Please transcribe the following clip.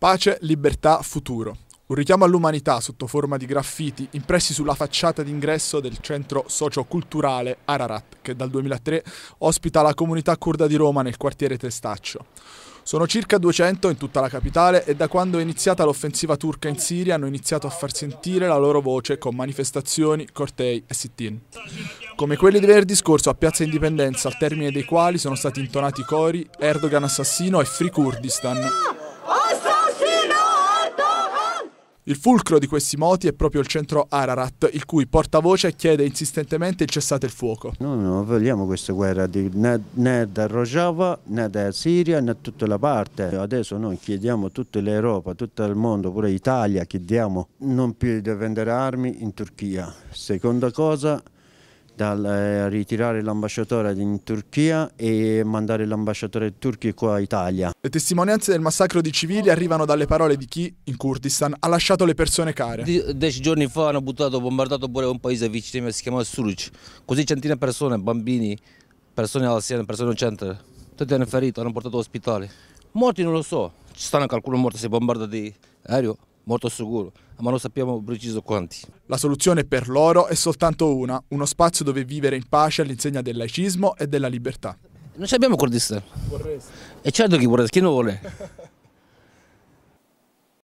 Pace, libertà, futuro. Un richiamo all'umanità sotto forma di graffiti impressi sulla facciata d'ingresso del centro socioculturale Ararat, che dal 2003 ospita la comunità kurda di Roma nel quartiere Testaccio. Sono circa 200 in tutta la capitale e da quando è iniziata l'offensiva turca in Siria hanno iniziato a far sentire la loro voce con manifestazioni, cortei e sit-in. Come quelli di venerdì scorso a Piazza Indipendenza, al termine dei quali sono stati intonati cori Erdogan assassino e Free Kurdistan. Il fulcro di questi moti è proprio il centro Ararat, il cui portavoce chiede insistentemente il cessate il fuoco. Noi non vogliamo questa guerra di, né, né, da Rojava, né da Siria, né da tutta la parte. Adesso noi chiediamo a tutta l'Europa, tutto il mondo, pure l'Italia, chiediamo non più di vendere armi in Turchia. Seconda cosa, dal eh, ritirare l'ambasciatore in Turchia e mandare l'ambasciatore turco qua in Italia. Le testimonianze del massacro di civili arrivano dalle parole di chi, in Kurdistan, ha lasciato le persone care. Dieci giorni fa hanno buttato, bombardato pure un paese vicino, si chiama Suruc, così centinaia di persone, bambini, persone anziane, persone innocenti, tutti hanno ferito, hanno portato all'ospedale. Morti non lo so, ci stanno qualcuno morto, se bombarda di aereo, molto sicuro, ma non sappiamo preciso quanti. La soluzione per loro è soltanto una, uno spazio dove vivere in pace all'insegna del laicismo e della libertà. Non ci abbiamo Kurdistan. Vorresti. E certo chi vorresti, chi non vuole.